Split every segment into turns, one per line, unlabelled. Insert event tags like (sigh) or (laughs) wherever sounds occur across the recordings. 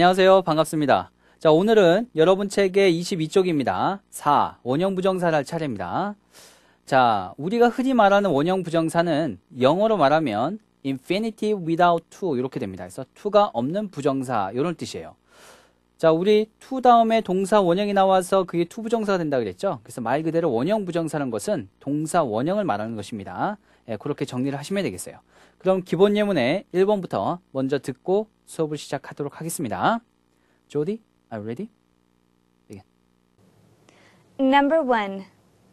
안녕하세요. 반갑습니다. 자, 오늘은 여러분 책의 22쪽입니다. 4. 원형 부정사를 할 차례입니다. 자, 우리가 흔히 말하는 원형 부정사는 영어로 말하면 i n f i n i t i without to 이렇게 됩니다. 그래서 to가 없는 부정사 이런 뜻이에요. 자, 우리 to 다음에 동사 원형이 나와서 그게 to 부정사가 된다 그랬죠? 그래서 말 그대로 원형 부정사라는 것은 동사 원형을 말하는 것입니다. 예, 그렇게 정리를 하시면 되겠어요. 그럼 기본 예문에 1번부터 먼저 듣고 수업을 시작하도록 하겠습니다. 조디, are you ready? Begin.
Number one,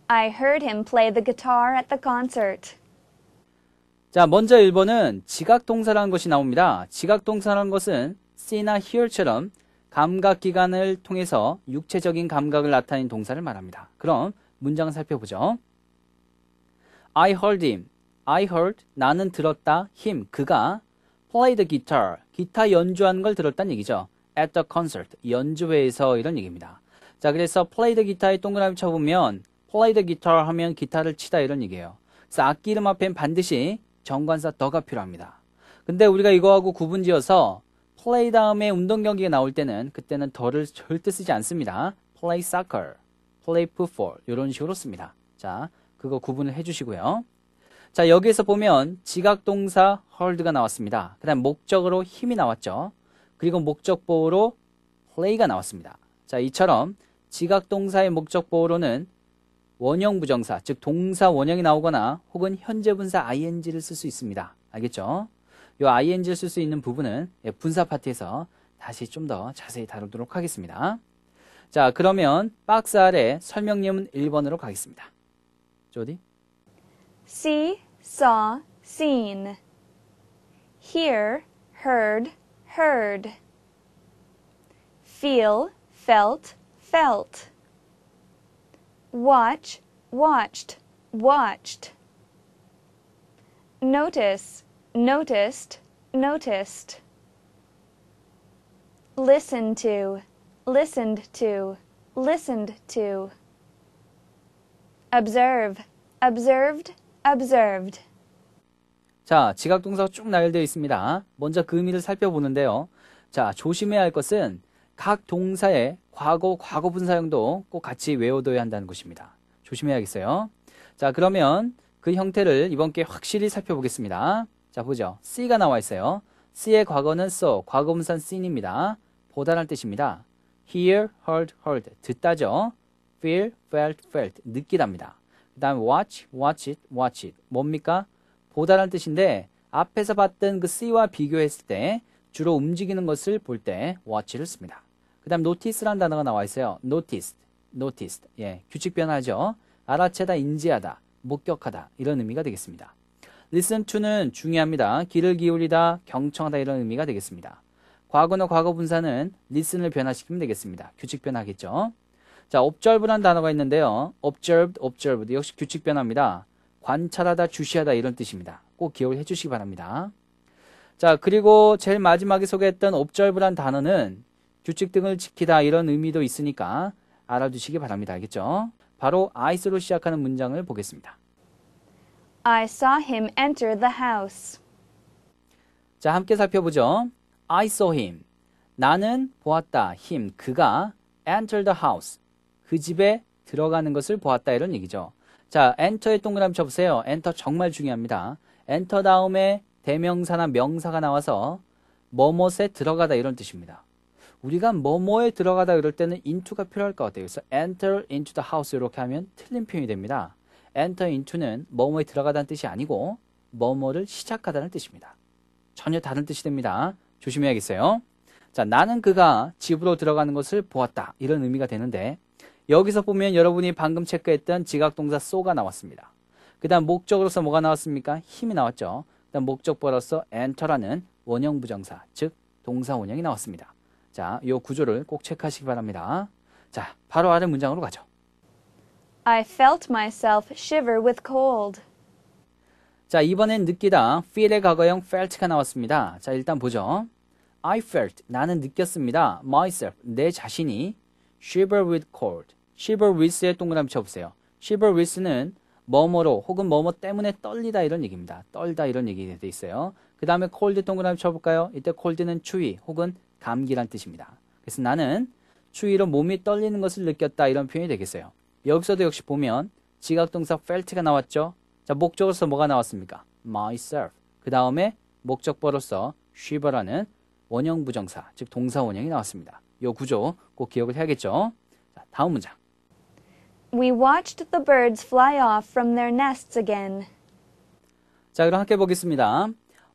I heard him play the guitar at the concert.
자, 먼저 1번은 지각동사라는 것이 나옵니다. 지각동사라는 것은 see나 hear처럼 감각기관을 통해서 육체적인 감각을 나타낸 동사를 말합니다. 그럼 문장 살펴보죠. I heard him. I heard, 나는 들었다, him, 그가 p l a y e guitar, 기타 연주하는 걸 들었다는 얘기죠. at the concert, 연주회에서 이런 얘기입니다. 자, 그래서 played guitar에 동그라미 쳐보면 played guitar 하면 기타를 치다 이런 얘기예요. 그래서 악기 이름 앞엔 반드시 정관사 더가 필요합니다. 근데 우리가 이거하고 구분지어서 play 다음에 운동 경기가 나올 때는 그때는 더를 절대 쓰지 않습니다. play soccer, play football 이런 식으로 씁니다. 자, 그거 구분을 해주시고요. 자, 여기에서 보면 지각동사 hold가 나왔습니다. 그 다음 목적으로 힘이 나왔죠. 그리고 목적보호로 play가 나왔습니다. 자, 이처럼 지각동사의 목적보호로는 원형 부정사, 즉 동사 원형이 나오거나 혹은 현재 분사 ing를 쓸 수 있습니다. 알겠죠? 요 ing를 쓸 수 있는 부분은 예, 분사 파트에서 다시 좀 더 자세히 다루도록 하겠습니다. 자, 그러면 박스 아래 설명예문 1번으로 가겠습니다. 조디.
C saw, seen. Hear, heard, heard. Feel, felt, felt. Watch, watched, watched. Notice, noticed, noticed. Listen to, listened to, listened to. Observe, observed, observed.
자, 지각 동사가 쭉 나열되어 있습니다. 먼저 그 의미를 살펴보는데요. 자, 조심해야 할 것은 각 동사의 과거, 과거분 사용도 꼭 같이 외워둬야 한다는 것입니다. 조심해야겠어요. 자, 그러면 그 형태를 이번 기회에 확실히 살펴보겠습니다. 자, 보죠. C가 나와 있어요. C의 과거는 so, 과거분산 seen입니다. 보다란 뜻입니다. hear, heard, heard, 듣다죠. feel, felt, felt, 느끼답니다. 그 다음에 watch, watch it, watch it. 뭡니까? 보다라는 뜻인데 앞에서 봤던 그 C와 비교했을 때 주로 움직이는 것을 볼 때 watch를 씁니다. 그 다음 notice라는 단어가 나와 있어요. noticed, noticed. 예, 규칙 변화죠. 알아채다, 인지하다, 목격하다 이런 의미가 되겠습니다. listen to는 중요합니다. 귀를 기울이다, 경청하다 이런 의미가 되겠습니다. 과거나 과거 분사는 listen을 변화시키면 되겠습니다. 규칙 변화겠죠. 자, o b s e r v e 라 단어가 있는데요. observed, observed 역시 규칙 변화입니다. 관찰하다, 주시하다 이런 뜻입니다. 꼭 기억을 해주시기 바랍니다. 자, 그리고 제일 마지막에 소개했던 observe란 단어는 규칙 등을 지키다 이런 의미도 있으니까 알아두시기 바랍니다. 알겠죠? 바로 I로 시작하는 문장을 보겠습니다.
I saw him enter the house.
자, 함께 살펴보죠. I saw him. 나는 보았다. him. 그가 enter the house. 그 집에 들어가는 것을 보았다 이런 얘기죠. 자, 엔터의 동그라미 쳐보세요. 엔터 정말 중요합니다. 엔터 다음에 대명사나 명사가 나와서 뭐뭐에 들어가다 이런 뜻입니다. 우리가 뭐뭐에 들어가다 이럴 때는 into가 필요할 것 같아요. 그래서 enter into the house 이렇게 하면 틀린 표현이 됩니다. enter into는 뭐뭐에 들어가다는 뜻이 아니고 뭐뭐를 시작하다는 뜻입니다. 전혀 다른 뜻이 됩니다. 조심해야겠어요. 자, 나는 그가 집으로 들어가는 것을 보았다. 이런 의미가 되는데 여기서 보면 여러분이 방금 체크했던 지각동사 소가 나왔습니다. 그 다음 목적으로서 뭐가 나왔습니까? 힘이 나왔죠. 그 다음 목적보로서 엔터라는 원형 부정사, 즉 동사 원형이 나왔습니다. 자, 이 구조를 꼭 체크하시기 바랍니다. 자, 바로 아래 문장으로 가죠.
I felt myself shiver with cold.
자, 이번엔 느끼다. feel의 과거형 felt가 나왔습니다. 자, 일단 보죠. I felt, 나는 느꼈습니다. myself, 내 자신이 shiver with cold, shiver w i t h 의 동그라미 쳐보세요. shiver with는 뭐뭐로 혹은 뭐뭐 때문에 떨리다 이런 얘기입니다. 떨다 이런 얘기가 되어 있어요. 그 다음에 cold 동그라미 쳐볼까요? 이때 cold는 추위 혹은 감기란 뜻입니다. 그래서 나는 추위로 몸이 떨리는 것을 느꼈다 이런 표현이 되겠어요. 여기서도 역시 보면 지각동사 felt가 나왔죠. 자 목적으로서 뭐가 나왔습니까? myself. 그 다음에 목적버로서 shiver라는 원형 부정사 즉 동사 원형이 나왔습니다. 이 구조 꼭 기억을 해야겠죠. 자, 다음 문장.
We watched the birds fly off from their nests again.
자, 그럼 함께 보겠습니다.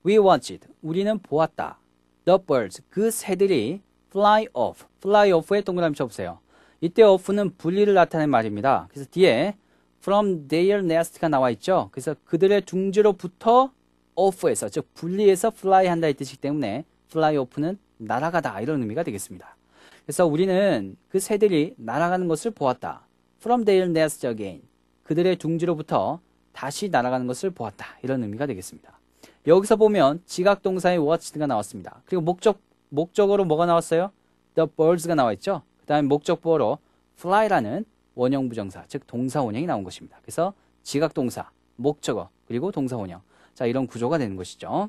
We watched. 우리는 보았다. The birds. 그 새들이 fly off. fly off에 동그라미 쳐보세요. 이때 off는 분리를 나타낸 말입니다. 그래서 뒤에 from their nest가 나와 있죠. 그래서 그들의 둥지로부터 off에서, 즉 분리해서 fly 한다 이 뜻이기 때문에 fly off는 날아가다 이런 의미가 되겠습니다. 그래서 우리는 그 새들이 날아가는 것을 보았다. from their nest again. 그들의 둥지로부터 다시 날아가는 것을 보았다. 이런 의미가 되겠습니다. 여기서 보면 지각 동사의 watched가 나왔습니다. 그리고 목적 목적으로 뭐가 나왔어요? the birds가 나와 있죠. 그다음에 목적보로 fly라는 원형 부정사, 즉 동사 원형이 나온 것입니다. 그래서 지각 동사, 목적어, 그리고 동사 원형. 자, 이런 구조가 되는 것이죠.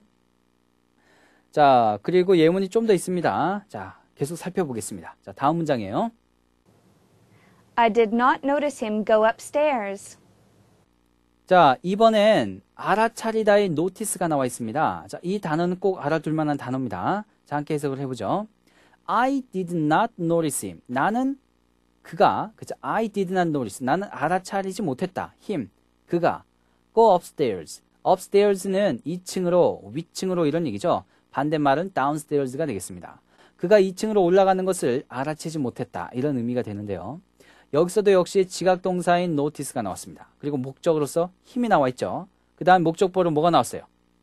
자, 그리고 예문이 좀 더 있습니다. 자, 계속 살펴보겠습니다. 자, 다음 문장이에요.
I did not notice him go upstairs.
자, 이번엔 알아차리다의 notice가 나와 있습니다. 자, 이 단어는 꼭 알아둘 만한 단어입니다. 자, 함께 해석을 해보죠. I did not notice him. 나는 그가, 그죠? I did not notice. 나는 알아차리지 못했다. him. 그가. go upstairs. upstairs는 2층으로, 위층으로 이런 얘기죠. 반대말은 downstairs가 되겠습니다. 그가 2층으로 올라가는 것을 알아채지 못했다. 이런 의미가 되는데요. 여기서도 역시 지각동사인 notice가 나왔습니다. 그리고 목적으로서 힘이 나와 있죠. 그 다음 목적보로 뭐가 나왔어요?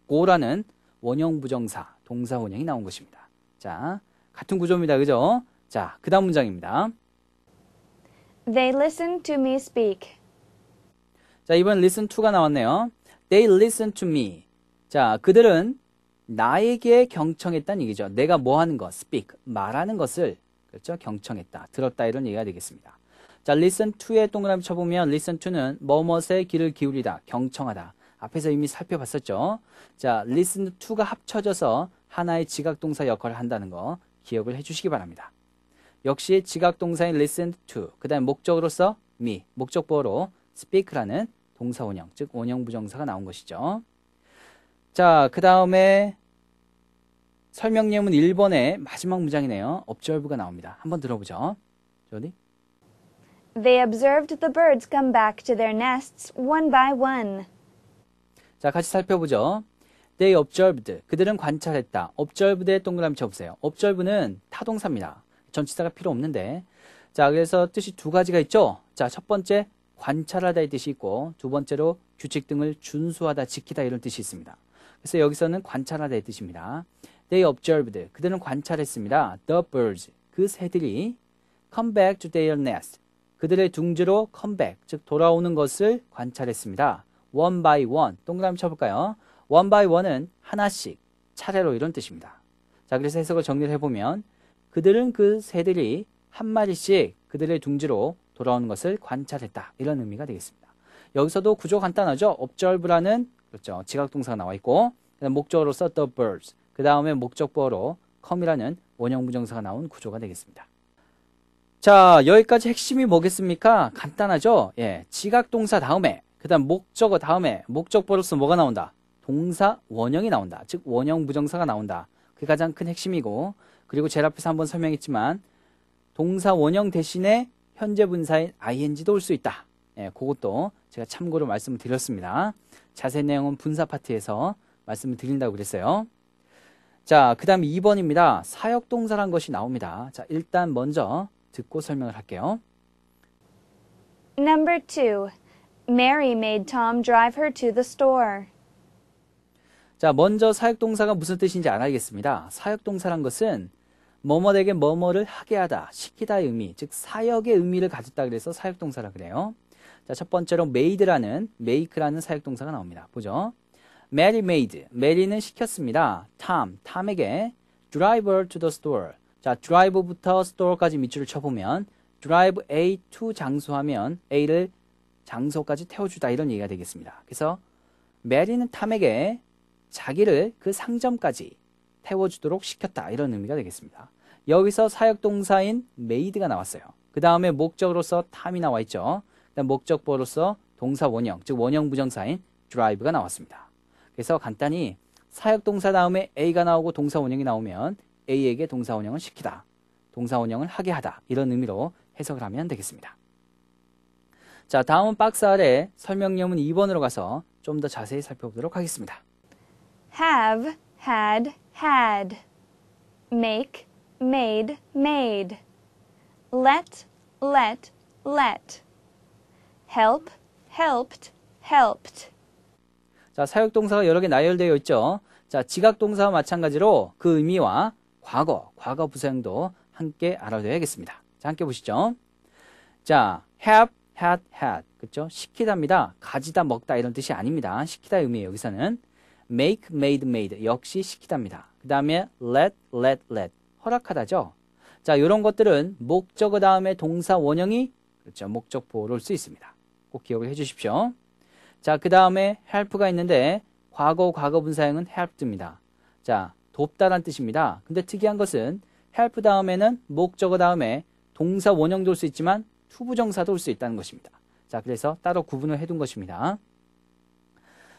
go라는 원형 부정사, 동사 원형이 나온 것입니다. 자, 같은 구조입니다. 그죠? 자, 그 다음 문장입니다.
They listen to me speak.
자, 이번 listen to가 나왔네요. They listen to me. 자, 그들은 나에게 경청했다는 얘기죠. 내가 뭐 하는 것, speak, 말하는 것을 그렇죠? 경청했다, 들었다 이런 얘기가 되겠습니다. 자, listen to의 동그라미 쳐보면 listen to는 뭐뭇에 귀를 기울이다, 경청하다. 앞에서 이미 살펴봤었죠. 자, listen to가 합쳐져서 하나의 지각동사 역할을 한다는 거 기억을 해주시기 바랍니다. 역시 지각동사인 listen to, 그 다음에 목적으로서 me, 목적보로 speak라는 동사원형, 즉 원형 부정사가 나온 것이죠. 자, 그 다음에 설명 내용은 1번의 마지막 문장이네요. 업절부가 나옵니다. 한번 들어보죠. 저디
They observed the birds come back to their nests one by one.
자, 같이 살펴보죠. They observed. 그들은 관찰했다. observed에 동그라미 쳐보세요. observe는 타동사입니다. 전치사가 필요 없는데. 자, 그래서 뜻이 두 가지가 있죠. 자, 첫 번째, 관찰하다의 뜻이 있고, 두 번째로 규칙 등을 준수하다, 지키다 이런 뜻이 있습니다. 그래서 여기서는 관찰하다의 뜻입니다. They observed. 그들은 관찰했습니다. The birds. 그 새들이 come back to their nest. 그들의 둥지로 컴백, 즉 돌아오는 것을 관찰했습니다. one by one, 동그라미 쳐볼까요? one by one은 하나씩, 차례로 이런 뜻입니다. 자, 그래서 해석을 정리를 해보면 그들은 그 새들이 한 마리씩 그들의 둥지로 돌아오는 것을 관찰했다. 이런 의미가 되겠습니다. 여기서도 구조 간단하죠? 업절브라는 그렇죠. 지각동사가 나와 있고 목적어로 썼던 birds, 그 다음에 목적보어로 come이라는 원형 부정사가 나온 구조가 되겠습니다. 자, 여기까지 핵심이 뭐겠습니까? 간단하죠? 예, 지각동사 다음에, 그 다음 목적어 다음에, 목적 버릇은 뭐가 나온다? 동사 원형이 나온다. 즉, 원형 부정사가 나온다. 그게 가장 큰 핵심이고, 그리고 제일 앞에서 한번 설명했지만, 동사 원형 대신에 현재 분사인 ing도 올 수 있다. 예, 그것도 제가 참고로 말씀을 드렸습니다. 자세 내용은 분사 파트에서 말씀을 드린다고 그랬어요. 자, 그 다음 2번입니다. 사역동사란 것이 나옵니다. 자, 일단 먼저 듣고 설명을 할게요.
Number 2. Mary made Tom drive her to the store.
자, 먼저 사역동사가 무슨 뜻인지 알아야겠습니다. 사역동사란 것은 뭐뭐에게 뭐뭐를 하게 하다, 시키다의 의미, 즉 사역의 의미를 가졌다 그래서 사역동사라 그래요. 자, 첫 번째로 made라는, make라는 사역동사가 나옵니다. 보죠. Mary made, Mary는 시켰습니다. Tom, Tom에게 driver to the store, 자, d r i v 부터스토어까지 밑줄을 쳐보면 드라이브 A to 장소하면 A를 장소까지 태워주다 이런 얘기가 되겠습니다. 그래서 메리는 탐에게 자기를 그 상점까지 태워주도록 시켰다 이런 의미가 되겠습니다. 여기서 사역동사인 메이드가 나왔어요. 그 다음에 목적으로서 탐이 나와 있죠. 그 목적보로서 동사 원형, 즉 원형 부정사인 드라이브가 나왔습니다. 그래서 간단히 사역동사 다음에 A가 나오고 동사 원형이 나오면 A에게 동사운영을 시키다. 동사운영을 하게 하다. 이런 의미로 해석을 하면 되겠습니다. 자, 다음은 박스 아래 설명예문 2번으로 가서 좀 더 자세히 살펴보도록 하겠습니다.
have, had, had make, made, made let, let, let help, helped, helped
자, 사역동사가 여러 개 나열되어 있죠. 자, 지각동사와 마찬가지로 그 의미와 과거, 과거 부사형도 함께 알아둬야겠습니다. 자, 함께 보시죠. 자, have, had, had. 그쵸? 시키답니다 가지다, 먹다 이런 뜻이 아닙니다. 시키다의 미예요 여기서는. make, made, made. 역시 시키답니다그 다음에 let, let, let. 허락하다죠. 자, 이런 것들은 목적어 그 다음에 동사 원형이 그렇죠. 목적 보호를 수 있습니다. 꼭 기억을 해 주십시오. 자, 그 다음에 help가 있는데 과거 과거 분사형은 helped입니다. 자, 돕다란 뜻입니다. 근데 특이한 것은 help 다음에는 목적어 다음에 동사 원형도 올 수 있지만 투부정사도 올 수 있다는 것입니다. 자, 그래서 따로 구분을 해 둔 것입니다.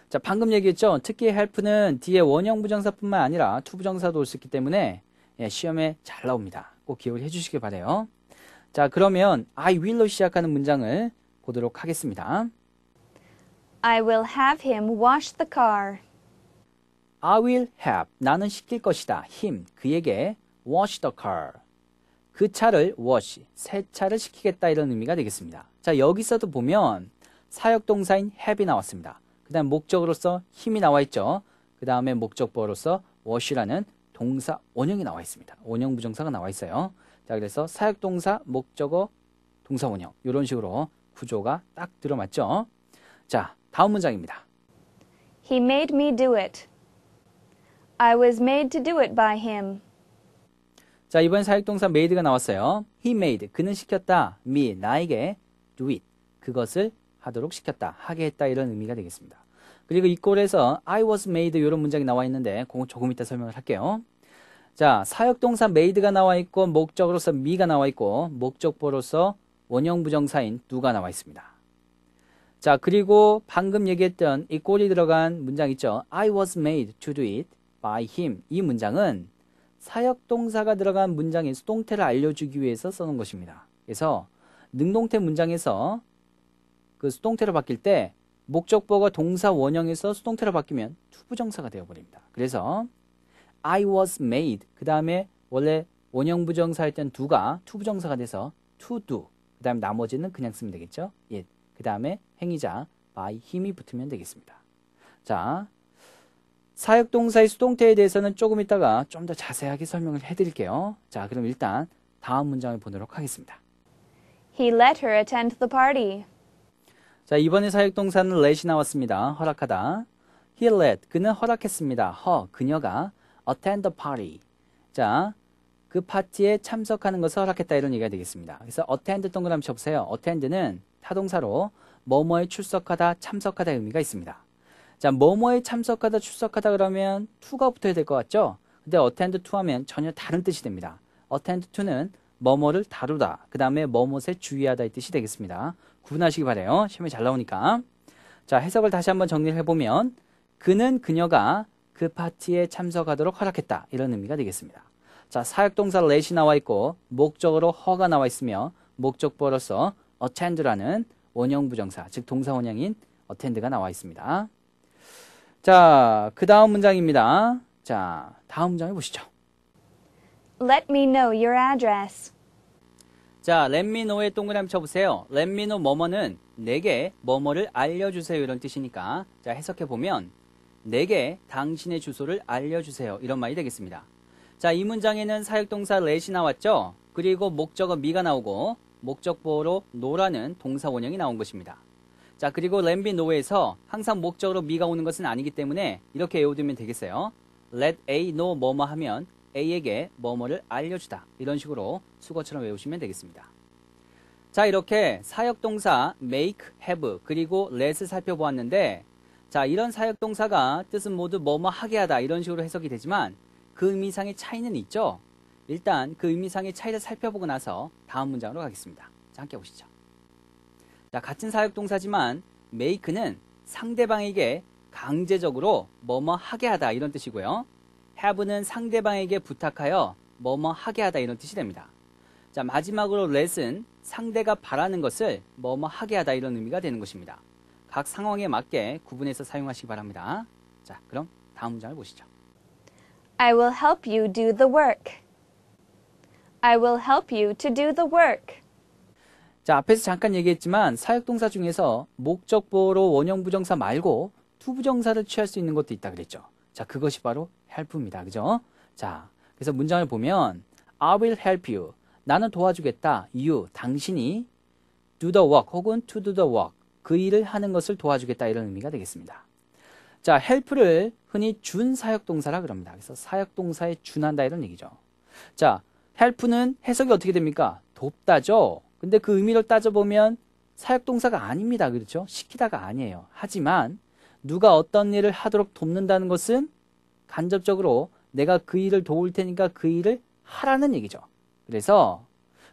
자, 방금 얘기했죠. 특히 help는 뒤에 원형 부정사뿐만 아니라 투부정사도 올 수 있기 때문에 예, 시험에 잘 나옵니다. 꼭 기억을 해주시길 바래요. 자, 그러면 I will로 시작하는 문장을 보도록 하겠습니다.
I will have him wash the car.
I will have 나는 시킬 것이다. him 그에게 wash the car 그 차를 wash 세차를 시키겠다 이런 의미가 되겠습니다. 자 여기서도 보면 사역 동사인 have이 나왔습니다. 그다음 목적으로서 힘이 나와 있죠. 그 다음에 목적보로서 wash라는 동사 원형이 나와 있습니다. 원형 부정사가 나와 있어요. 자 그래서 사역 동사 목적어 동사 원형 이런 식으로 구조가 딱 들어맞죠. 자 다음 문장입니다.
He made me do it. I was made to do it by him.
자, 이번엔 사역동사 made가 나왔어요. He made, 그는 시켰다. me, 나에게 do it, 그것을 하도록 시켰다, 하게 했다 이런 의미가 되겠습니다. 그리고 이 꼴에서 I was made 이런 문장이 나와 있는데 그거 조금 이따 설명을 할게요. 자, 사역동사 made가 나와 있고 목적으로서 me가 나와 있고 목적보로서 원형 부정사인 do가 나와 있습니다. 자, 그리고 방금 얘기했던 이 꼴이 들어간 문장 있죠. I was made to do it. by him 이 문장은 사역 동사가 들어간 문장의 수동태를 알려주기 위해서 써놓은 것입니다. 그래서 능동태 문장에서 그 수동태로 바뀔 때 목적보가 동사 원형에서 수동태로 바뀌면 투부정사가 되어버립니다. 그래서 I was made 그 다음에 원래 원형 부정사였던 do가 투부정사가 돼서 to do 그 다음에 나머지는 그냥 쓰면 되겠죠. 예, 그 다음에 행위자 by 힘이 붙으면 되겠습니다. 자, 사역동사의 수동태에 대해서는 조금 이따가 좀 더 자세하게 설명을 해드릴게요. 자, 그럼 일단 다음 문장을 보도록 하겠습니다.
He let her attend the party.
자, 이번에 사역동사는 let이 나왔습니다. 허락하다. He let, 그는 허락했습니다. 허, 그녀가 attend the party. 자, 그 파티에 참석하는 것을 허락했다 이런 얘기가 되겠습니다. 그래서 attend 동그라미 쳐보세요. attend는 타동사로 뭐뭐에 출석하다, 참석하다 의 의미가 있습니다. 자, 뭐뭐에 참석하다 출석하다 그러면 to가 붙어야 될 것 같죠? 근데 attend to 하면 전혀 다른 뜻이 됩니다. attend to는 뭐뭐를 다루다, 그 다음에 뭐뭐에 주의하다 이 뜻이 되겠습니다. 구분하시기 바래요. 시험에 잘 나오니까. 자, 해석을 다시 한번 정리를 해보면 그는 그녀가 그 파티에 참석하도록 허락했다. 이런 의미가 되겠습니다. 자, 사역동사 let이 나와 있고 목적으로 허가 나와 있으며 목적보로서 attend라는 원형 부정사, 즉 동사 원형인 attend가 나와 있습니다. 자, 그 다음 문장입니다. 자, 다음 문장해 보시죠.
Let me know your address.
자, let me know에 동그라미 쳐보세요. let me know 뭐뭐는 내게 뭐뭐를 알려주세요 이런 뜻이니까 자, 해석해보면 내게 당신의 주소를 알려주세요 이런 말이 되겠습니다. 자, 이 문장에는 사역동사 let이 나왔죠? 그리고 목적어 me가 나오고 목적보로 노라는 동사 원형이 나온 것입니다. 자 그리고 램비 노에서 항상 목적으로 미가 오는 것은 아니기 때문에 이렇게 외우두면 되겠어요. let A know 뭐뭐 하면 A에게 뭐뭐를 알려주다 이런 식으로 수거처럼 외우시면 되겠습니다. 자 이렇게 사역동사 make, have 그리고 let을 살펴보았는데 자 이런 사역동사가 뜻은 모두 뭐뭐 하게 하다 이런 식으로 해석이 되지만 그 의미상의 차이는 있죠. 일단 그 의미상의 차이를 살펴보고 나서 다음 문장으로 가겠습니다. 자 함께 보시죠. 자, 같은 사역동사지만 make는 상대방에게 강제적으로 뭐뭐 하게 하다 이런 뜻이고요. have는 상대방에게 부탁하여 뭐뭐 하게 하다 이런 뜻이 됩니다. 자, 마지막으로 let은 상대가 바라는 것을 뭐뭐 하게 하다 이런 의미가 되는 것입니다. 각 상황에 맞게 구분해서 사용하시기 바랍니다. 자, 그럼 다음 문장을 보시죠.
I will help you do the work. I will help you to do the work.
자, 앞에서 잠깐 얘기했지만 사역동사 중에서 목적보로 원형부정사 말고 투부정사를 취할 수 있는 것도 있다 그랬죠. 자, 그것이 바로 help입니다. 그죠? 자, 그래서 문장을 보면 I will help you. 나는 도와주겠다. you, 당신이 do the work 혹은 to do the work. 그 일을 하는 것을 도와주겠다. 이런 의미가 되겠습니다. 자, help를 흔히 준 사역동사라 그럽니다. 그래서 사역동사에 준한다 이런 얘기죠. 자, help는 해석이 어떻게 됩니까? 돕다죠? 근데 그 의미를 따져보면 사역동사가 아닙니다. 그렇죠? 시키다가 아니에요. 하지만 누가 어떤 일을 하도록 돕는다는 것은 간접적으로 내가 그 일을 도울 테니까 그 일을 하라는 얘기죠. 그래서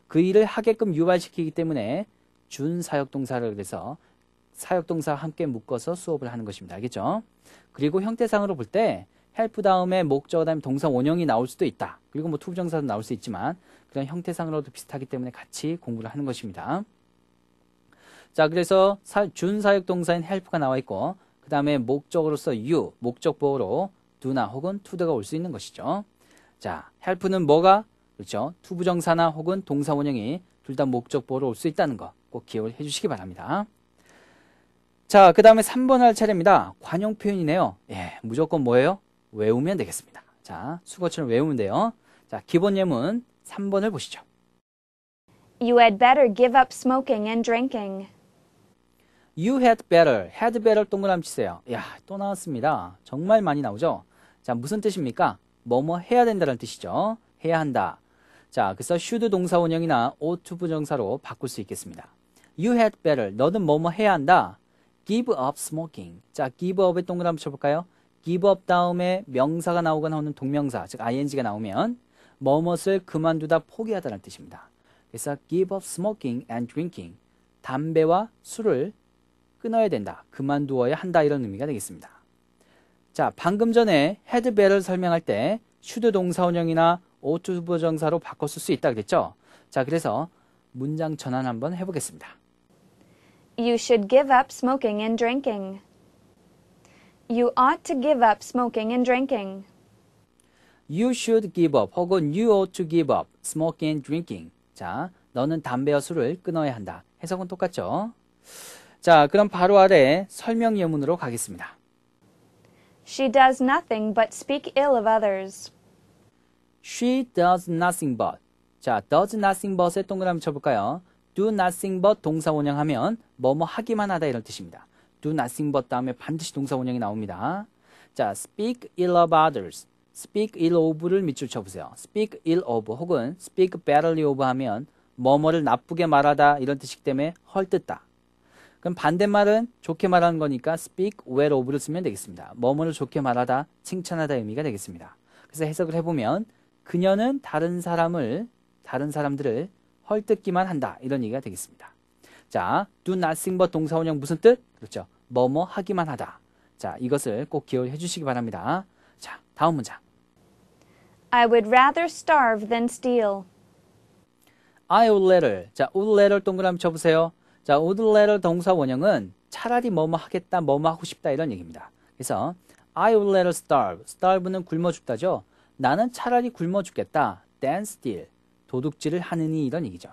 그 일을 하게끔 유발시키기 때문에 준 사역동사를 그래서 사역동사와 함께 묶어서 수업을 하는 것입니다. 알겠죠? 그리고 형태상으로 볼때 헬프 다음에 목적 어 다음에 동사 원형이 나올 수도 있다. 그리고 뭐 투부정사도 나올 수 있지만 그런 형태상으로도 비슷하기 때문에 같이 공부를 하는 것입니다. 자, 그래서 준사역 동사인 헬프가 나와 있고 그 다음에 목적으로서 you, 목적 보호로 do나 혹은 to가 올 수 있는 것이죠. 자, help는 뭐가? 그렇죠. 투부정사나 혹은 동사 원형이 둘 다 목적 보호로 올 수 있다는 거꼭 기억을 해주시기 바랍니다. 자, 그 다음에 3번 할 차례입니다. 관용 표현이네요. 예, 무조건 뭐예요? 외우면 되겠습니다. 자, 수거처럼 외우면 돼요. 자, 기본 예문 3번을 보시죠.
You had better give up smoking and drinking.
You had better, had better 동그라미 치세요. 야, 또 나왔습니다. 정말 많이 나오죠? 자, 무슨 뜻입니까? 뭐뭐 해야 된다는 뜻이죠. 해야 한다. 자, 그래서 should 동사 원형이나 ought to 부정사로 바꿀 수 있겠습니다. You had better, 너는 뭐뭐 해야 한다. Give up smoking. 자, give up의 동그라미 쳐볼까요? 기 i v 다음에 명사가 나오거나 하는 동명사, 즉 ing가 나오면 뭐뭇을 그만두다 포기하다는 뜻입니다. 그래서 give up smoking and drinking. 담배와 술을 끊어야 된다. 그만두어야 한다. 이런 의미가 되겠습니다. 자, 방금 전에 헤드벨을 설명할 때 슈드 동사운영이나 오투부정사로 바꿨을수 있다 그랬죠? 자, 그래서 문장 전환 한번 해보겠습니다.
You should give up smoking and drinking. You ought to give up smoking and drinking.
You should give up 혹은 you ought to give up smoking and drinking. 자, 너는 담배와 술을 끊어야 한다. 해석은 똑같죠? 자, 그럼 바로 아래 설명 예문으로 가겠습니다.
She does nothing but speak ill of others.
She does nothing but. 자, does nothing but에 동그라미 쳐볼까요? do nothing but 동사 원형하면 뭐뭐 하기만 하다 이런 뜻입니다. do nothing but 다음에 반드시 동사 원형이 나옵니다. 자, speak ill of others. speak ill of를 밑줄 쳐보세요. speak ill of 혹은 speak badly of 하면 뭐뭐를 나쁘게 말하다 이런 뜻이기 때문에 헐뜯다. 그럼 반대말은 좋게 말하는 거니까 speak well of를 쓰면 되겠습니다. 뭐뭐를 좋게 말하다, 칭찬하다 의미가 되겠습니다. 그래서 해석을 해보면 그녀는 다른 사람을, 다른 사람들을 헐뜯기만 한다. 이런 얘기가 되겠습니다. 자, do nothing but 동사원형 무슨 뜻? 그렇죠. 뭐뭐 하기만 하다. 자, 이것을 꼭 기억해 주시기 바랍니다. 자, 다음 문장.
I would rather starve than steal.
I would rather. 자, would rather 동그라미 쳐보세요. 자, would rather 동사 원형은 차라리 뭐뭐 하겠다, 뭐뭐 하고 싶다 이런 얘기입니다. 그래서 I would rather starve. starve는 굶어 죽다죠. 나는 차라리 굶어 죽겠다. than steal. 도둑질을 하느니 이런 얘기죠.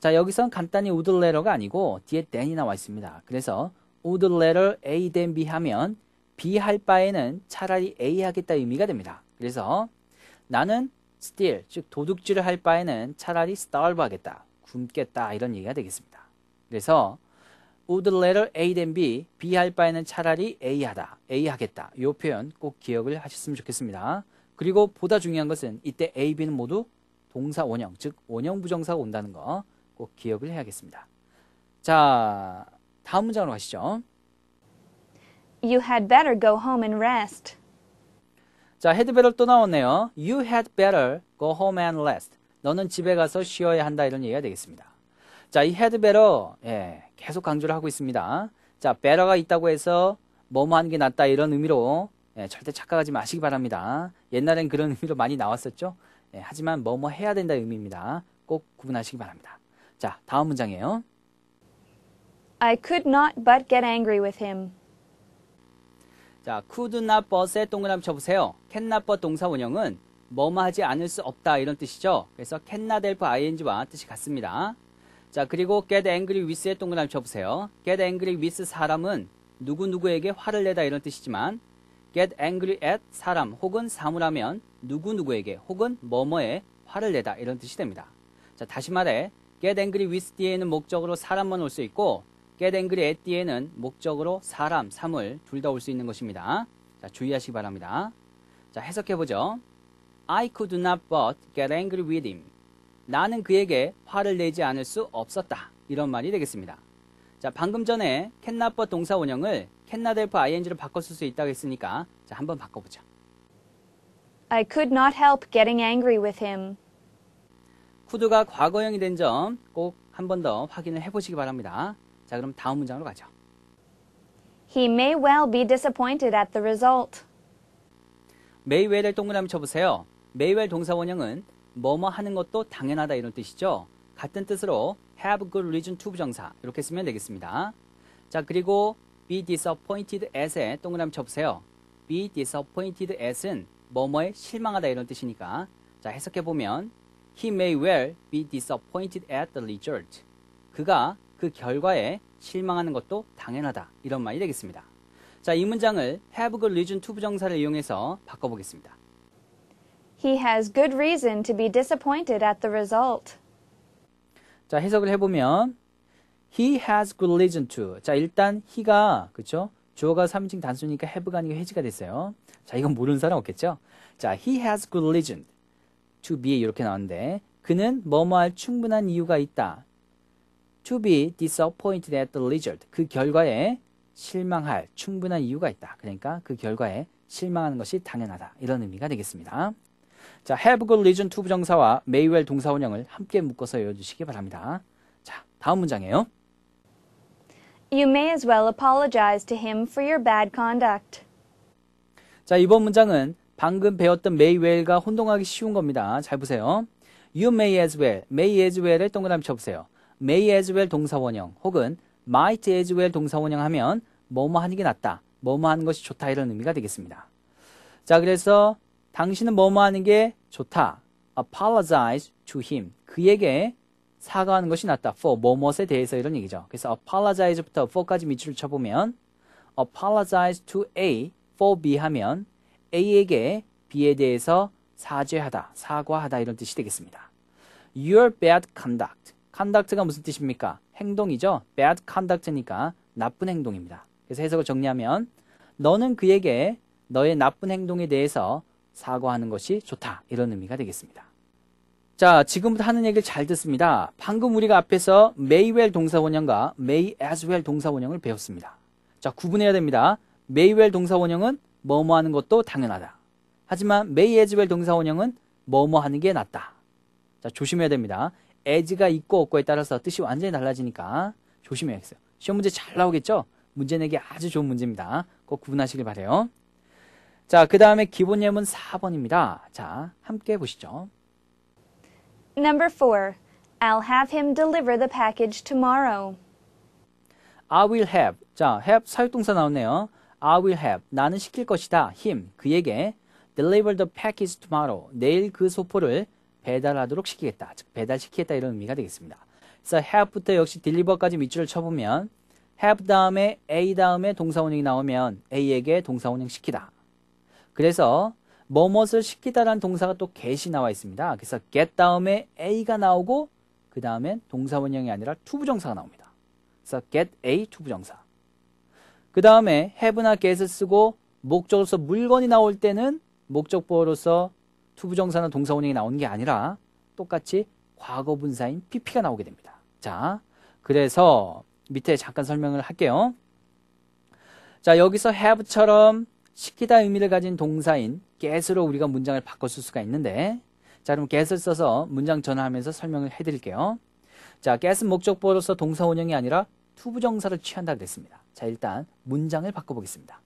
자, 여기선 간단히 would letter가 아니고 뒤에 then이 나와 있습니다. 그래서 would letter A than B 하면 B 할 바에는 차라리 A 하겠다 의미가 됩니다. 그래서 나는 steal, 즉 도둑질을 할 바에는 차라리 starve 하겠다, 굶겠다 이런 얘기가 되겠습니다. 그래서 would letter A than B, B 할 바에는 차라리 A 하다, A 하겠다 이 표현 꼭 기억을 하셨으면 좋겠습니다. 그리고 보다 중요한 것은 이때 A, B는 모두 동사 원형, 즉 원형 부정사가 온다는 거꼭 기억을 해야겠습니다. 자, 다음 문장으로 가시죠.
You had better go home and rest.
자, had better 또 나왔네요. You had better go home and rest. 너는 집에 가서 쉬어야 한다 이런 얘기가 되겠습니다. 자, 이 had better 예, 계속 강조를 하고 있습니다. 자, better가 있다고 해서 뭐뭐 하는 게 낫다 이런 의미로 예, 절대 착각하지 마시기 바랍니다. 옛날엔 그런 (laughs) 의미로 많이 나왔었죠. 예, 하지만 뭐뭐 해야 된다 의미입니다. 꼭 구분하시기 바랍니다. 자, 다음 문장이에요.
I could not but get angry with him.
자, could not but에 동그라미 쳐보세요. can not but 동사 원형은 뭐뭐 하지 않을 수 없다 이런 뜻이죠. 그래서 can not help ing와 뜻이 같습니다. 자, 그리고 get angry with에 동그라미 쳐보세요. get angry with 사람은 누구누구에게 화를 내다 이런 뜻이지만 get angry at 사람 혹은 사물하면 누구누구에게 혹은 뭐뭐에 화를 내다 이런 뜻이 됩니다. 자, 다시 말해 get angry with 뒤에는 목적으로 사람만 올 수 있고 get angry at 에는 목적으로 사람, 사물 둘 다 올 수 있는 것입니다. 자, 주의하시기 바랍니다. 자, 해석해 보죠. I could not but get angry with him. 나는 그에게 화를 내지 않을 수 없었다. 이런 말이 되겠습니다. 자, 방금 전에 can not but 동사 원형을 can not help ing로 바꿔 쓸수 있다고 했으니까 자, 한번 바꿔 보죠.
I could not help getting angry with him.
후드가 과거형이 된 점 꼭 한 번 더 확인을 해보시기 바랍니다. 자, 그럼 다음 문장으로 가죠.
He may well be disappointed at the result.
may well을 동그라미 쳐보세요. may well 동사 원형은 뭐뭐 하는 것도 당연하다 이런 뜻이죠. 같은 뜻으로 have good reason to 부정사 이렇게 쓰면 되겠습니다. 자, 그리고 be disappointed at에 동그라미 쳐보세요. be disappointed at은 뭐뭐에 실망하다 이런 뜻이니까 자, 해석해보면 He may well be disappointed at the result. 그가 그 결과에 실망하는 것도 당연하다. 이런 말이 되겠습니다. 자, 이 문장을 have good reason to 부정사를 이용해서 바꿔보겠습니다.
He has good reason to be disappointed at the result.
자, 해석을 해보면 he has good reason to. 자, 일단 he가 그쵸죠 주어가 3인칭 단수니까 have가 아니고 has가 됐어요. 자, 이건 모르는 사람 없겠죠? 자, he has good reason. to be 이렇게 나왔는데 그는 뭐뭐할 충분한 이유가 있다. to be disappointed at the result 그 결과에 실망할 충분한 이유가 있다. 그러니까 그 결과에 실망하는 것이 당연하다. 이런 의미가 되겠습니다. 자, have good reason to 부정사와 may well 동사원형을 함께 묶어서 외워주시기 바랍니다. 자, 다음 문장이에요.
You may as well apologize to him for your bad conduct.
자, 이번 문장은 방금 배웠던 may well과 혼동하기 쉬운 겁니다. 잘 보세요. You may as well, may as well에 동그라미 쳐보세요. may as well 동사원형 혹은 might as well 동사원형 하면 뭐뭐 하는 게 낫다, 뭐뭐 하는 것이 좋다 이런 의미가 되겠습니다. 자, 그래서 당신은 뭐뭐 하는 게 좋다. apologize to him. 그에게 사과하는 것이 낫다. for 뭐뭐에 대해서 이런 얘기죠. 그래서 apologize부터 for까지 밑줄 쳐보면 apologize to A for B 하면 A에게 B에 대해서 사죄하다, 사과하다 이런 뜻이 되겠습니다. Your bad conduct. conduct가 무슨 뜻입니까? 행동이죠. bad conduct니까 나쁜 행동입니다. 그래서 해석을 정리하면 너는 그에게 너의 나쁜 행동에 대해서 사과하는 것이 좋다. 이런 의미가 되겠습니다. 자, 지금부터 하는 얘기를 잘 듣습니다. 방금 우리가 앞에서 may well 동사원형과 may as well 동사원형을 배웠습니다. 자, 구분해야 됩니다. may well 동사원형은 뭐뭐 하는 것도 당연하다. 하지만 may as well 동사원형은 뭐뭐 하는 게 낫다. 자, 조심해야 됩니다. as가 있고 없고에 따라서 뜻이 완전히 달라지니까 조심해야겠어요. 시험 문제 잘 나오겠죠? 문제 내기 아주 좋은 문제입니다. 꼭 구분하시길 바래요. 자, 그 다음에 기본 예문 4번입니다. 자, 함께 보시죠.
Number 4. I'll have him deliver the package tomorrow.
I will have. 자, have 사육동사 나오네요. I will have 나는 시킬 것이다 him 그에게 deliver the package tomorrow 내일 그 소포를 배달하도록 시키겠다 즉 배달시키겠다 이런 의미가 되겠습니다. 그래서 have부터 역시 deliver까지 밑줄을 쳐보면 have 다음에 a 다음에 동사원형이 나오면 a에게 동사원형 시키다. 그래서 뭐뭇을 시키다라는 동사가 또 get이 나와 있습니다. 그래서 get 다음에 a가 나오고 그 다음엔 동사원형이 아니라 투부정사가 나옵니다. 그래서 get a 투부정사. 그 다음에 have나 get을 쓰고 목적으로서 물건이 나올 때는 목적보어로서 투부정사나 동사원형이 나오는 게 아니라 똑같이 과거분사인 pp가 나오게 됩니다. 자, 그래서 밑에 잠깐 설명을 할게요. 자, 여기서 have처럼 시키다 의미를 가진 동사인 get으로 우리가 문장을 바꿔 쓸 수가 있는데 자, 그럼 get을 써서 문장 전환하면서 설명을 해드릴게요. 자, get은 목적보로서 동사원형이 아니라 투부정사를 취한다 그랬습니다. 자, 일단 문장을 바꿔보겠습니다.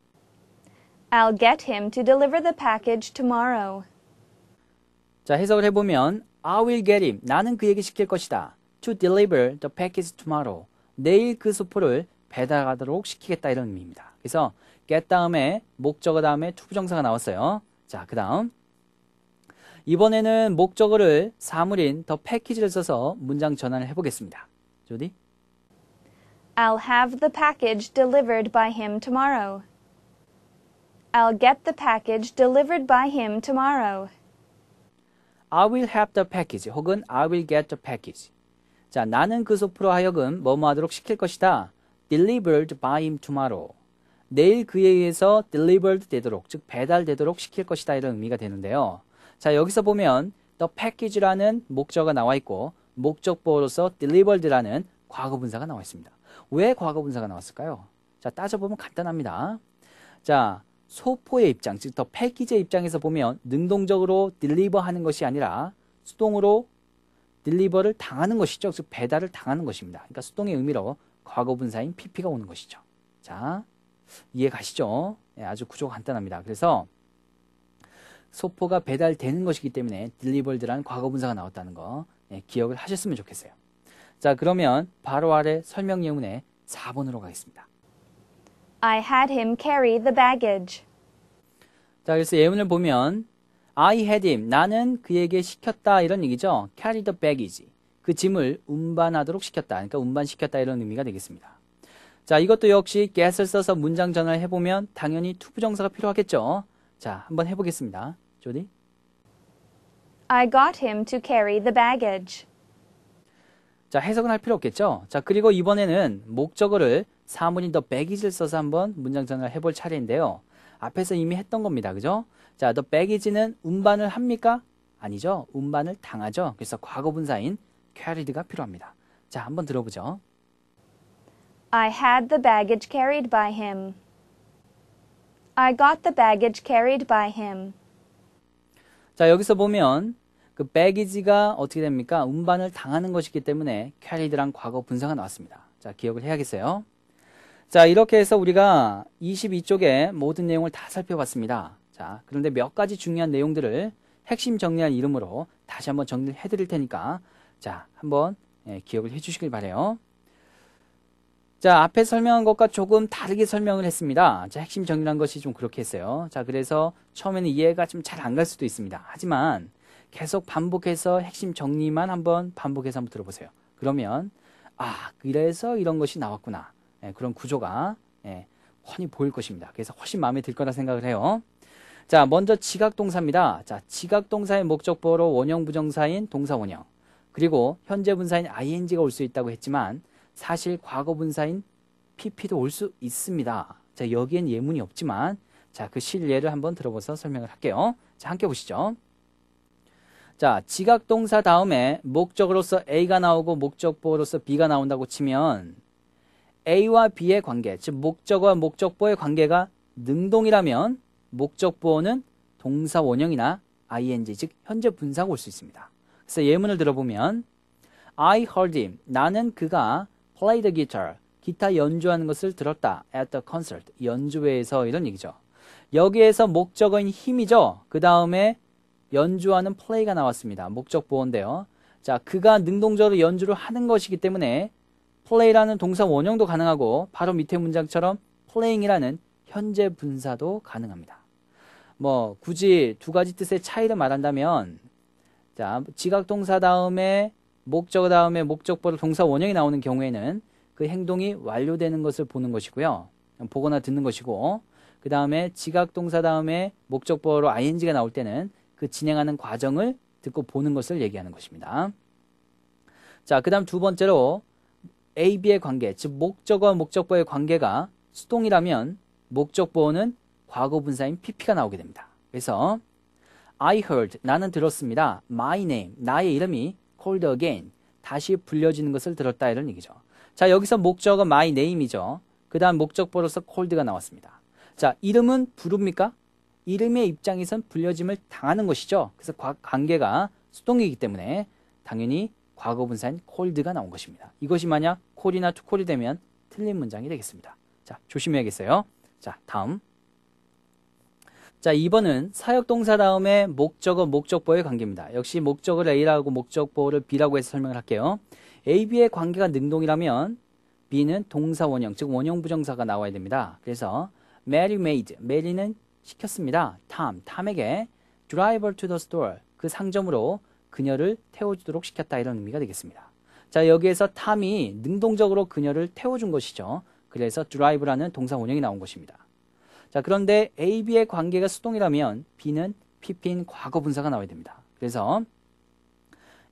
I'll get him to deliver the package tomorrow.
자, 해석을 해보면 I will get him. 나는 그에게 시킬 것이다. To deliver the package tomorrow. 내일 그 소포를 배달하도록 시키겠다 이런 의미입니다. 그래서 get 다음에 목적어 다음에 to 부정사가 나왔어요. 자, 그 다음 이번에는 목적어를 사물인 더 패키지를 써서 문장 전환을 해보겠습니다. 조디?
I'll have the package delivered by him tomorrow. I'll get the package delivered by him tomorrow.
I will have the package 혹은 I will get the package. 자, 나는 그 소프로 하여금 뭐뭐 하도록 시킬 것이다. delivered by him tomorrow. 내일 그에 의해서 delivered 되도록, 즉 배달되도록 시킬 것이다 이런 의미가 되는데요. 자, 여기서 보면 the package라는 목적어가 나와 있고 목적보로서 delivered라는 과거 분사가 나와 있습니다. 왜 과거분사가 나왔을까요? 자, 따져보면 간단합니다. 자, 소포의 입장, 즉 더 패키지의 입장에서 보면 능동적으로 딜리버하는 것이 아니라 수동으로 딜리버를 당하는 것이죠. 즉 배달을 당하는 것입니다. 그러니까 수동의 의미로 과거분사인 PP가 오는 것이죠. 자, 이해 가시죠? 네, 아주 구조가 간단합니다. 그래서 소포가 배달되는 것이기 때문에 딜리버드란 과거분사가 나왔다는 거 네, 기억을 하셨으면 좋겠어요. 자, 그러면 바로 아래 설명 예문에 4번으로 가겠습니다.
I had him carry the baggage.
자, 그래서 예문을 보면 I had him, 나는 그에게 시켰다 이런 얘기죠. carry the baggage, 그 짐을 운반하도록 시켰다. 그러니까 운반시켰다 이런 의미가 되겠습니다. 자, 이것도 역시 get을 써서 문장 전환을 해보면 당연히 t 부정사가 필요하겠죠. 자, 한번 해보겠습니다. 조디.
I got him to carry the baggage.
자, 해석은 할 필요 없겠죠? 자, 그리고 이번에는 목적어를 사문인 더 백이질 써서 한번 문장 전을 해볼 차례인데요. 앞에서 이미 했던 겁니다. 그죠? 자, 더 백이지는 운반을 합니까? 아니죠. 운반을 당하죠. 그래서 과거분사인 carried가 필요합니다. 자, 한번 들어보죠.
I had the baggage carried by him. I got the baggage carried by him.
자, 여기서 보면 그 baggage가 어떻게 됩니까? 운반을 당하는 것이기 때문에 carried랑 과거 분사가 나왔습니다. 자, 기억을 해야겠어요. 자, 이렇게 해서 우리가 2 2쪽에 모든 내용을 다 살펴봤습니다. 자, 그런데 몇 가지 중요한 내용들을 핵심 정리한 이름으로 다시 한번 정리를 해드릴 테니까 자, 한번 예, 기억을 해주시길 바래요. 자, 앞에 설명한 것과 조금 다르게 설명을 했습니다. 자, 핵심 정리란 것이 좀 그렇게 했어요. 자, 그래서 처음에는 이해가 좀 잘 안 갈 수도 있습니다. 하지만 계속 반복해서 핵심 정리만 한번 반복해서 한번 들어보세요. 그러면 아 그래서 이런 것이 나왔구나 예, 그런 구조가 예, 훤히 보일 것입니다. 그래서 훨씬 마음에 들 거라 생각을 해요. 자 먼저 지각동사입니다. 자 지각동사의 목적보로 원형 부정사인 동사 원형 그리고 현재 분사인 ing가 올 수 있다고 했지만 사실 과거 분사인 pp도 올 수 있습니다. 자 여기엔 예문이 없지만 자그 실례를 한번 들어보서 설명을 할게요. 자 함께 보시죠. 자, 지각 동사 다음에 목적으로서 A가 나오고 목적보로서 B가 나온다고 치면 A와 B의 관계, 즉 목적어와 목적보의 관계가 능동이라면 목적보는 동사 원형이나 ing, 즉 현재 분사가 올 수 있습니다. 그래서 예문을 들어보면 I heard him. 나는 그가 play the guitar. 기타 연주하는 것을 들었다. at the concert. 연주회에서 이런 얘기죠. 여기에서 목적어인 힘이죠. 그 다음에 연주하는 플레이가 나왔습니다. 목적 보호인데요. 자, 그가 능동적으로 연주를 하는 것이기 때문에 플레이라는 동사 원형도 가능하고 바로 밑에 문장처럼 플레잉이라는 현재 분사도 가능합니다. 뭐 굳이 두 가지 뜻의 차이를 말한다면 자, 지각 동사 다음에 목적 다음에 목적보다 동사 원형이 나오는 경우에는 그 행동이 완료되는 것을 보는 것이고요. 보거나 듣는 것이고 그 다음에 지각 동사 다음에 목적보로 ing가 나올 때는 그 진행하는 과정을 듣고 보는 것을 얘기하는 것입니다. 자, 그 다음 두 번째로 A, B의 관계, 즉목적어 목적보의 관계가 수동이라면 목적보는 과거 분사인 PP가 나오게 됩니다. 그래서 I heard, 나는 들었습니다. My name, 나의 이름이 called again, 다시 불려지는 것을 들었다 이런 얘기죠. 자, 여기서 목적어 my name이죠. 그 다음 목적보로서 called가 나왔습니다. 자, 이름은 부릅니까? 이름의 입장에선 불려짐을 당하는 것이죠. 그래서 관계가 수동이기 때문에 당연히 과거 분사인 콜드가 나온 것입니다. 이것이 만약 콜이나 투콜이 되면 틀린 문장이 되겠습니다. 자, 조심해야겠어요. 자, 다음. 자, 2번은 사역동사 다음에 목적어, 목적보의 관계입니다. 역시 목적을 A라고 목적보를 B라고 해서 설명을 할게요. A, B의 관계가 능동이라면 B는 동사 원형, 즉 원형 부정사가 나와야 됩니다. 그래서 Mary made, Mary는 시켰습니다. 탐, 탐에게 drive her to the store, 그 상점으로 그녀를 태워주도록 시켰다 이런 의미가 되겠습니다. 자 여기에서 탐이 능동적으로 그녀를 태워준 것이죠. 그래서 drive라는 동사 원형이 나온 것입니다. 자 그런데 A, B의 관계가 수동이라면 B는 PP인 과거 분사가 나와야 됩니다. 그래서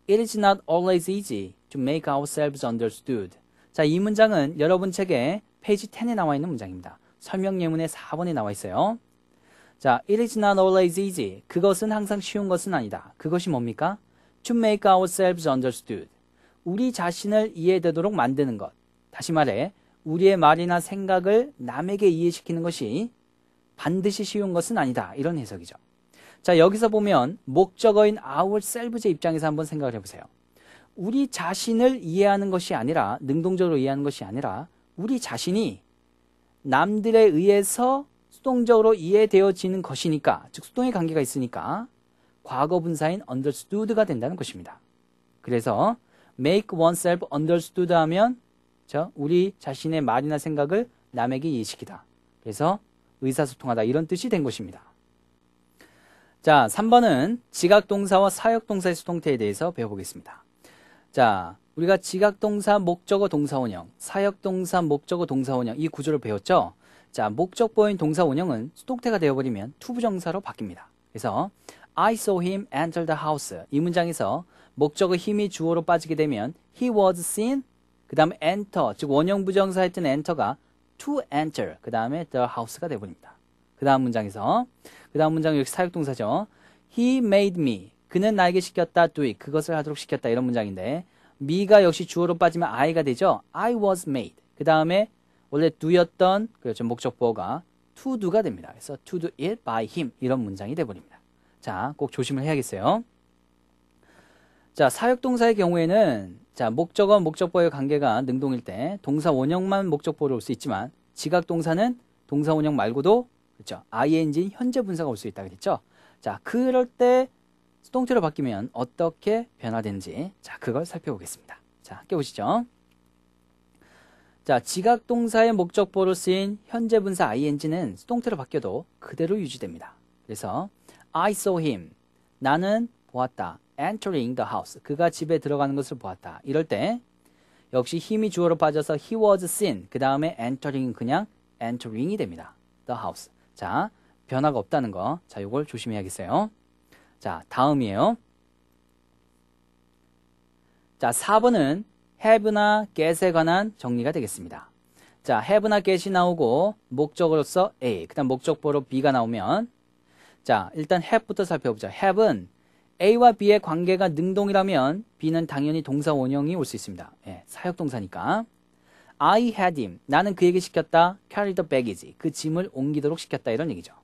It is not always easy to make ourselves understood. 자, 이 문장은 여러분 책에 페이지 10에 나와 있는 문장입니다. 설명 예문의 4번에 나와 있어요. 자, it is not always easy. 그것은 항상 쉬운 것은 아니다. 그것이 뭡니까? To make ourselves understood. 우리 자신을 이해되도록 만드는 것. 다시 말해, 우리의 말이나 생각을 남에게 이해시키는 것이 반드시 쉬운 것은 아니다. 이런 해석이죠. 자, 여기서 보면 목적어인 ourselves의 입장에서 한번 생각을 해보세요. 우리 자신을 이해하는 것이 아니라, 능동적으로 이해하는 것이 아니라, 우리 자신이 남들에 의해서 수동적으로 이해되어지는 것이니까, 즉 수동의 관계가 있으니까 과거 분사인 understood가 된다는 것입니다. 그래서 make oneself understood 하면 저 우리 자신의 말이나 생각을 남에게 이해시키다 그래서 의사소통하다 이런 뜻이 된 것입니다. 자, 3번은 지각동사와 사역동사의 수동태에 대해서 배워보겠습니다. 자, 우리가 지각동사 목적어 동사원형, 사역동사 목적어 동사원형 이 구조를 배웠죠? 자, 목적보인 동사 운영은 수동태가 되어버리면 투부정사로 바뀝니다. 그래서 I saw him enter the house. 이 문장에서 목적의 힘이 주어로 빠지게 되면 he was seen. 그 다음에 enter, 즉 원형 부정사였던 enter가 to enter. 그 다음에 the house가 되어버립니다. 그 다음 문장에서 그 다음 문장 역시 사역동사죠. He made me. 그는 나에게 시켰다. Do it. 그것을 하도록 시켰다. 이런 문장인데 me가 역시 주어로 빠지면 I가 되죠. I was made. 그 다음에 원래 do였던 그렇죠 목적보가 to do가 됩니다. 그래서 to do it by him 이런 문장이 돼버립니다. 자, 꼭 조심을 해야겠어요. 자, 사역동사의 경우에는 자 목적어 목적보의 관계가 능동일 때 동사 원형만 목적보로 올 수 있지만 지각동사는 동사 원형 말고도 그렇죠 ing인 현재 분사가 올 수 있다 그랬죠. 자, 그럴 때 수동태로 바뀌면 어떻게 변화되는지 자 그걸 살펴보겠습니다. 자, 함께 보시죠 자, 지각 동사의 목적보로 쓰인 현재 분사 ing는 수동태로 바뀌어도 그대로 유지됩니다. 그래서 I saw him. 나는 보았다. entering the house. 그가 집에 들어가는 것을 보았다. 이럴 때 역시 힘이 주어로 빠져서 he was seen. 그 다음에 entering 은 그냥 entering이 됩니다. the house. 자, 변화가 없다는 거. 자, 요걸 조심해야겠어요. 자, 다음이에요. 자, 4번은 have나 get에 관한 정리가 되겠습니다. 자, have나 get이 나오고 목적으로서 A, 그 다음 목적보로 B가 나오면 자, 일단 have부터 살펴보자. have는 A와 B의 관계가 능동이라면 B는 당연히 동사 원형이 올 수 있습니다. 예, 사역동사니까. I had him. 나는 그에게 시켰다. carry the bag이지. 그 짐을 옮기도록 시켰다. 이런 얘기죠.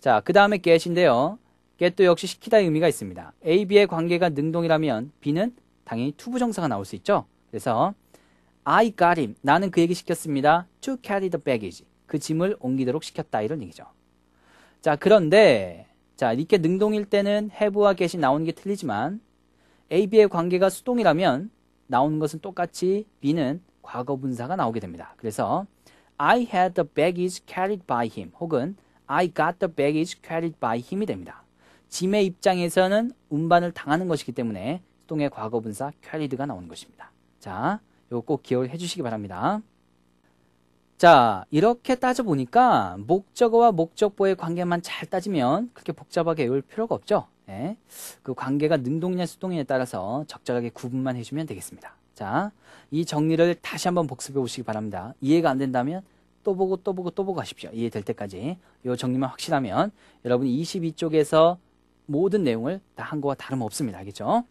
자, 그 다음에 get인데요. get도 역시 시키다의 의미가 있습니다. A, B의 관계가 능동이라면 B는 당연히 투부 정사가 나올 수 있죠. 그래서 I got him. 나는 그에게 시켰습니다. To carry the baggage. 그 짐을 옮기도록 시켰다. 이런 얘기죠. 자, 그런데 자, 이렇게 능동일 때는 have와 get이 나오는 게 틀리지만 A, B의 관계가 수동이라면 나오는 것은 똑같이 B는 과거 분사가 나오게 됩니다. 그래서 I had the baggage carried by him 혹은 I got the baggage carried by him이 됩니다. 짐의 입장에서는 운반을 당하는 것이기 때문에 동의 과거분사 퀄리드가 나오는 것입니다. 자, 이거 꼭 기억해 주시기 바랍니다. 자, 이렇게 따져보니까 목적어와 목적보의 관계만 잘 따지면 그렇게 복잡하게 외울 필요가 없죠. 네. 그 관계가 능동이냐 수동이냐에 따라서 적절하게 구분만 해주면 되겠습니다. 자, 이 정리를 다시 한번 복습해 보시기 바랍니다. 이해가 안 된다면 또 보고 또 보고 또 보고 하십시오. 이해될 때까지. 이 정리만 확실하면 여러분 22쪽에서 모든 내용을 다 한 거와 다름없습니다. 알겠죠?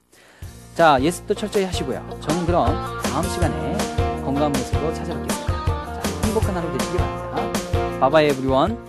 자, 예습도 철저히 하시고요. 저는 그럼 다음 시간에 건강한 모습으로 찾아뵙겠습니다. 자, 행복한 하루 되시기 바랍니다. 바바이 에브리원.